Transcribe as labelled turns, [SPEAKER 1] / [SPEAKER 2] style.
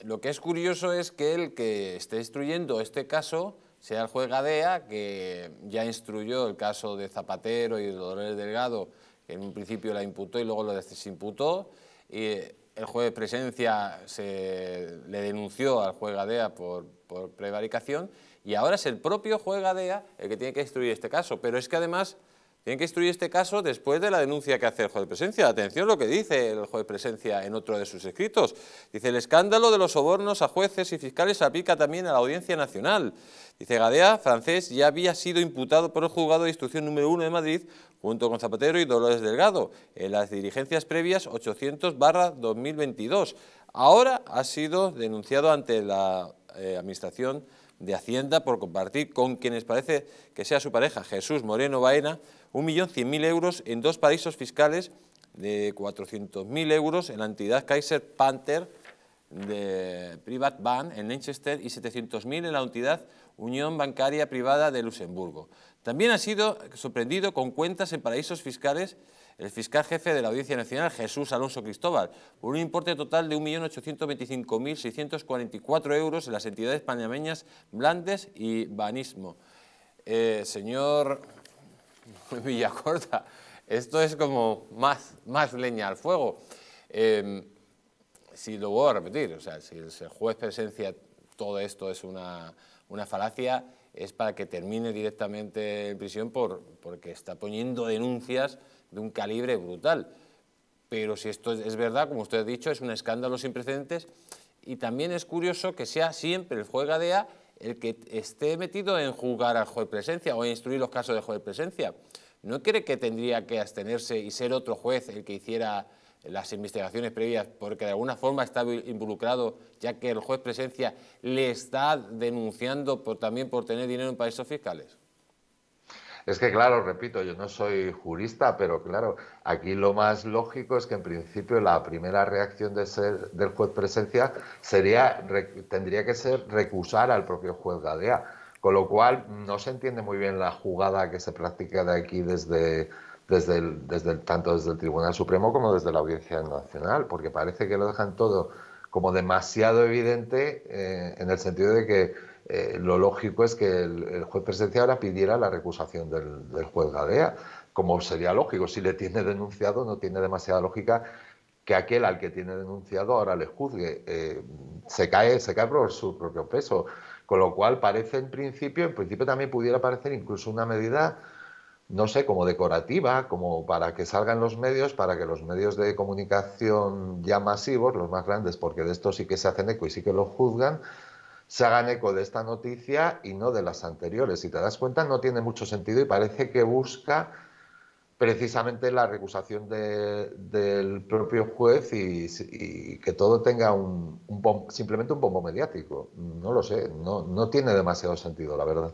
[SPEAKER 1] lo que es curioso es que el que esté instruyendo este caso sea el juez Gadea, que ya instruyó el caso de Zapatero y de Dolores Delgado, que en un principio la imputó y luego lo desimputó. Y el juez de presencia le denunció al juez Gadea por, por prevaricación y ahora es el propio juez Gadea el que tiene que instruir este caso. Pero es que además tienen que instruir este caso después de la denuncia que hace el juez de presencia. Atención lo que dice el juez de presencia en otro de sus escritos. Dice, el escándalo de los sobornos a jueces y fiscales aplica también a la Audiencia Nacional. Dice, Gadea, francés, ya había sido imputado por el juzgado de instrucción número 1 de Madrid, junto con Zapatero y Dolores Delgado, en las diligencias previas 800 2022. Ahora ha sido denunciado ante la eh, administración Administración de Hacienda por compartir con quienes parece que sea su pareja, Jesús Moreno Baena, 1.100.000 euros en dos paraísos fiscales de 400.000 euros en la entidad Kaiser Panther de Privat Bank en Manchester y 700.000 en la entidad Unión Bancaria Privada de Luxemburgo. También ha sido sorprendido con cuentas en paraísos fiscales el fiscal jefe de la Audiencia Nacional, Jesús Alonso Cristóbal, por un importe total de 1.825.644 euros en las entidades panameñas Blandes y Banismo. Eh, señor Villacorta, esto es como más, más leña al fuego. Em, si lo vuelvo a repetir, o sea, si el juez presencia todo esto es una, una falacia, es para que termine directamente en prisión por, porque está poniendo denuncias de un calibre brutal. Pero si esto es verdad, como usted ha dicho, es un escándalo sin precedentes y también es curioso que sea siempre el juez Gadea el que esté metido en juzgar al juez presencia o en instruir los casos de juez presencia. ¿No cree que tendría que abstenerse y ser otro juez el que hiciera las investigaciones previas, porque de alguna forma está involucrado, ya que el juez presencia le está denunciando por, también por tener dinero en países fiscales?
[SPEAKER 2] Es que, claro, repito, yo no soy jurista, pero claro, aquí lo más lógico es que en principio la primera reacción de ser, del juez presencia sería, tendría que ser recusar al propio juez Gadea. Con lo cual, no se entiende muy bien la jugada que se practica de aquí desde, desde tanto desde el Tribunal Supremo como desde la Audiencia Nacional, porque parece que lo dejan todo como demasiado evidente eh, en el sentido de que eh, lo lógico es que el, juez presencial ahora pidiera la recusación del, juez Gadea, como sería lógico. Si le tiene denunciado, no tiene demasiada lógica que aquel al que tiene denunciado ahora le juzgue. Eh, se, cae, se cae por su propio peso. Con lo cual parece en principio, en principio también pudiera parecer incluso una medida no sé, como decorativa, como para que salgan los medios, para que los medios de comunicación ya masivos, los más grandes, porque de esto sí que se hacen eco y sí que lo juzgan, se hagan eco de esta noticia y no de las anteriores. Si te das cuenta, no tiene mucho sentido y parece que busca precisamente la recusación del propio juez y, que todo tenga un, simplemente un bombo mediático. No lo sé, no, no tiene demasiado sentido, la verdad.